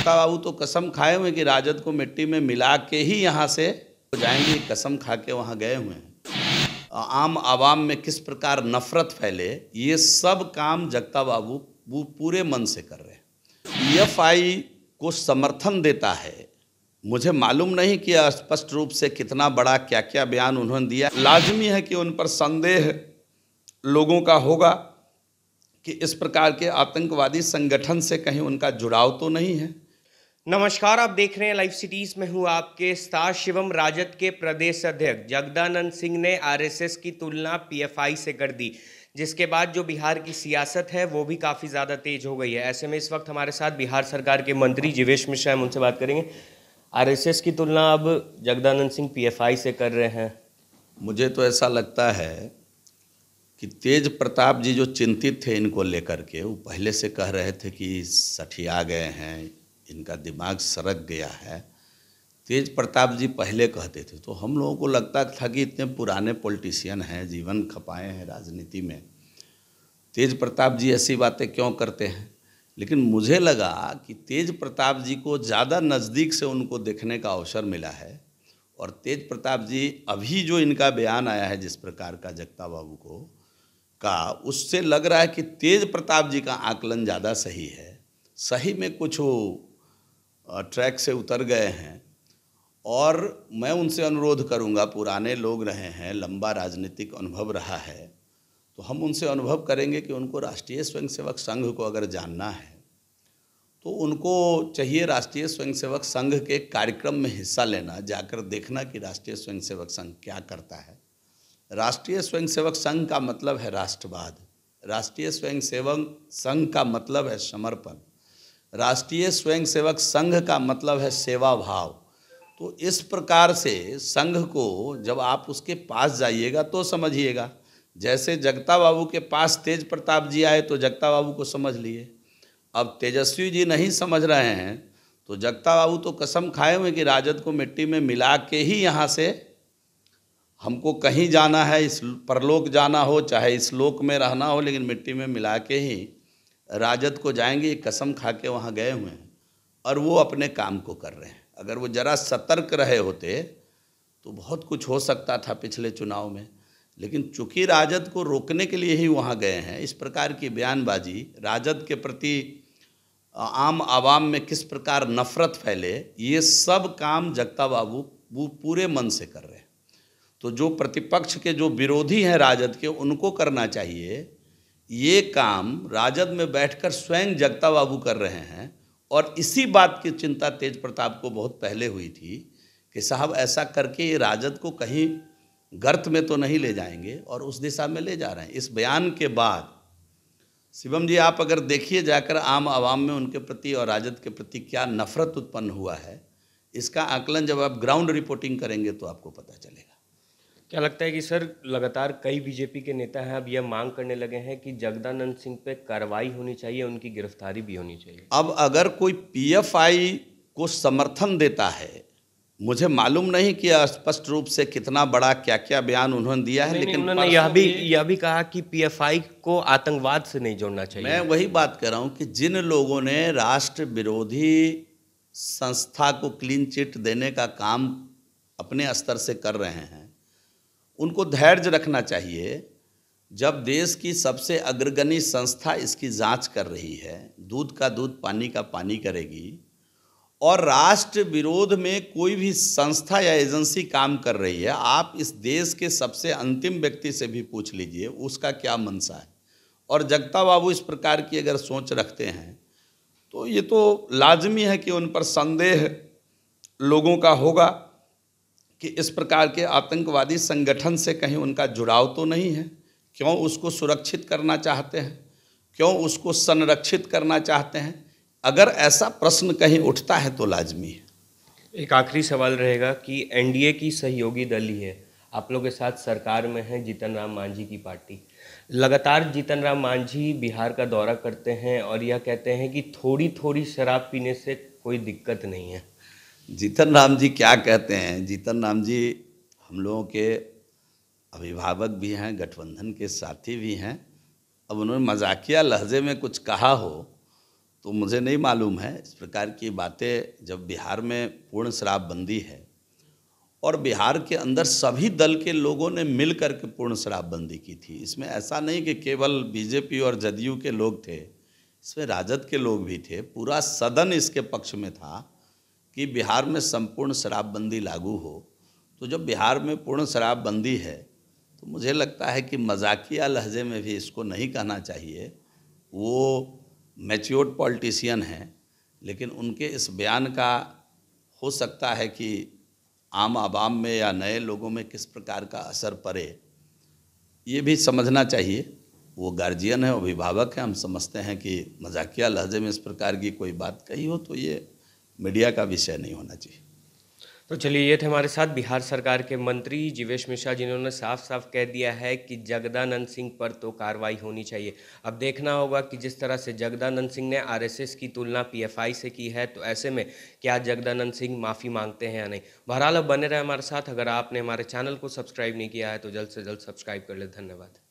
गुप्ता बाबू तो कसम खाए हुए कि राजद को मिट्टी में मिला के ही यहाँ से जाएंगे कसम खा के वहाँ गए हुए हैं आम आवाम में किस प्रकार नफरत फैले ये सब काम जगता बाबू वो पूरे मन से कर रहे हैं ई e को समर्थन देता है मुझे मालूम नहीं कि स्पष्ट रूप से कितना बड़ा क्या क्या बयान उन्होंने दिया लाजमी है कि उन पर संदेह लोगों का होगा कि इस प्रकार के आतंकवादी संगठन से कहीं उनका जुड़ाव तो नहीं है नमस्कार आप देख रहे हैं लाइव सिटीज में हूं आपके स्टार शिवम राजद के प्रदेश अध्यक्ष जगदानंद सिंह ने आरएसएस की तुलना पीएफआई से कर दी जिसके बाद जो बिहार की सियासत है वो भी काफ़ी ज़्यादा तेज हो गई है ऐसे में इस वक्त हमारे साथ बिहार सरकार के मंत्री जीवेश मिश्रा हम उनसे बात करेंगे आर की तुलना अब जगदानंद सिंह पी से कर रहे हैं मुझे तो ऐसा लगता है कि तेज प्रताप जी जो चिंतित थे इनको लेकर के वो पहले से कह रहे थे कि सठिया गए हैं इनका दिमाग सरक गया है तेज प्रताप जी पहले कहते थे तो हम लोगों को लगता था कि इतने पुराने पॉलिटिशियन हैं जीवन खपाए हैं राजनीति में तेज प्रताप जी ऐसी बातें क्यों करते हैं लेकिन मुझे लगा कि तेज प्रताप जी को ज़्यादा नज़दीक से उनको देखने का अवसर मिला है और तेज प्रताप जी अभी जो इनका बयान आया है जिस प्रकार का जगता बाबू को का उससे लग रहा है कि तेज प्रताप जी का आकलन ज़्यादा सही है सही में कुछ ट्रैक से उतर गए हैं और मैं उनसे अनुरोध करूंगा पुराने लोग रहे हैं लंबा राजनीतिक अनुभव रहा है तो हम उनसे अनुभव करेंगे कि उनको राष्ट्रीय स्वयंसेवक संघ को अगर जानना है तो उनको चाहिए राष्ट्रीय स्वयंसेवक संघ के कार्यक्रम में हिस्सा लेना जाकर देखना कि राष्ट्रीय स्वयंसेवक संघ क्या करता है राष्ट्रीय स्वयंसेवक संघ का मतलब है राष्ट्रवाद राष्ट्रीय स्वयंसेवक संघ का मतलब है समर्पण राष्ट्रीय स्वयंसेवक संघ का मतलब है सेवा भाव तो इस प्रकार से संघ को जब आप उसके पास जाइएगा तो समझिएगा जैसे जगता बाबू के पास तेज प्रताप जी आए तो जगता बाबू को समझ लिए अब तेजस्वी जी नहीं समझ रहे हैं तो जगता बाबू तो कसम खाए हुए कि राजद को मिट्टी में मिला के ही यहाँ से हमको कहीं जाना है इस परलोक जाना हो चाहे इस लोक में रहना हो लेकिन मिट्टी में मिला के ही राजद को जाएंगे ये कसम खा के वहाँ गए हुए हैं और वो अपने काम को कर रहे हैं अगर वो ज़रा सतर्क रहे होते तो बहुत कुछ हो सकता था पिछले चुनाव में लेकिन चूंकि राजद को रोकने के लिए ही वहाँ गए हैं इस प्रकार की बयानबाजी राजद के प्रति आम आवाम में किस प्रकार नफ़रत फैले ये सब काम जगता बाबू वो पूरे मन से कर रहे हैं तो जो प्रतिपक्ष के जो विरोधी हैं राजद के उनको करना चाहिए ये काम राजद में बैठकर स्वयं जगता बाबू कर रहे हैं और इसी बात की चिंता तेज प्रताप को बहुत पहले हुई थी कि साहब ऐसा करके ये राजद को कहीं गर्त में तो नहीं ले जाएंगे और उस दिशा में ले जा रहे हैं इस बयान के बाद शिवम जी आप अगर देखिए जाकर आम आवाम में उनके प्रति और राजद के प्रति क्या नफरत उत्पन्न हुआ है इसका आकलन जब आप ग्राउंड रिपोर्टिंग करेंगे तो आपको पता क्या लगता है कि सर लगातार कई बीजेपी के नेता हैं अब यह मांग करने लगे हैं कि जगदानंद सिंह पे कार्रवाई होनी चाहिए उनकी गिरफ्तारी भी होनी चाहिए अब अगर कोई पीएफआई को समर्थन देता है मुझे मालूम नहीं कि स्पष्ट रूप से कितना बड़ा क्या क्या बयान उन्होंने दिया है लेकिन उन्होंने यह भी यह भी कहा कि पीएफआई को आतंकवाद से नहीं जोड़ना चाहिए मैं वही बात कर रहा हूँ कि जिन लोगों ने राष्ट्र विरोधी संस्था को क्लीन चिट देने का काम अपने स्तर से कर रहे हैं उनको धैर्य रखना चाहिए जब देश की सबसे अग्रगणी संस्था इसकी जांच कर रही है दूध का दूध पानी का पानी करेगी और राष्ट्र विरोध में कोई भी संस्था या एजेंसी काम कर रही है आप इस देश के सबसे अंतिम व्यक्ति से भी पूछ लीजिए उसका क्या मनसा है और जगता बाबू इस प्रकार की अगर सोच रखते हैं तो ये तो लाजमी है कि उन पर संदेह लोगों का होगा कि इस प्रकार के आतंकवादी संगठन से कहीं उनका जुड़ाव तो नहीं है क्यों उसको सुरक्षित करना चाहते हैं क्यों उसको संरक्षित करना चाहते हैं अगर ऐसा प्रश्न कहीं उठता है तो लाजमी है एक आखिरी सवाल रहेगा कि एनडीए की सहयोगी दल ही है आप लोग के साथ सरकार में है जीतन राम मांझी की पार्टी लगातार जीतन राम मांझी बिहार का दौरा करते हैं और यह कहते हैं कि थोड़ी थोड़ी शराब पीने से कोई दिक्कत नहीं है जीतन राम जी क्या कहते हैं जीतन राम जी हम लोगों के अभिभावक भी हैं गठबंधन के साथी भी हैं अब उन्होंने मजाकिया लहजे में कुछ कहा हो तो मुझे नहीं मालूम है इस प्रकार की बातें जब बिहार में पूर्ण शराबबंदी है और बिहार के अंदर सभी दल के लोगों ने मिल कर के पूर्ण शराबबंदी की थी इसमें ऐसा नहीं कि केवल बीजेपी और जदयू के लोग थे इसमें राजद के लोग भी थे पूरा सदन इसके पक्ष में था कि बिहार में संपूर्ण शराबबंदी लागू हो तो जब बिहार में पूर्ण शराबबंदी है तो मुझे लगता है कि मजाकिया लहजे में भी इसको नहीं कहना चाहिए वो मैच्योर्ड पॉलिटिशियन हैं लेकिन उनके इस बयान का हो सकता है कि आम आवाम में या नए लोगों में किस प्रकार का असर पड़े ये भी समझना चाहिए वो गार्जियन है अभिभावक हैं हम समझते हैं कि मजाकिया लहजे में इस प्रकार की कोई बात कही हो तो ये मीडिया का विषय नहीं होना चाहिए तो चलिए ये थे हमारे साथ बिहार सरकार के मंत्री जीवेश मिश्रा जिन्होंने साफ साफ कह दिया है कि जगदानंद सिंह पर तो कार्रवाई होनी चाहिए अब देखना होगा कि जिस तरह से जगदानंद सिंह ने आरएसएस की तुलना पीएफआई से की है तो ऐसे में क्या जगदानंद सिंह माफ़ी मांगते हैं या नहीं बहरहाल अब बने रहे हमारे साथ अगर आपने हमारे चैनल को सब्सक्राइब नहीं किया है तो जल्द से जल्द सब्सक्राइब कर ले धन्यवाद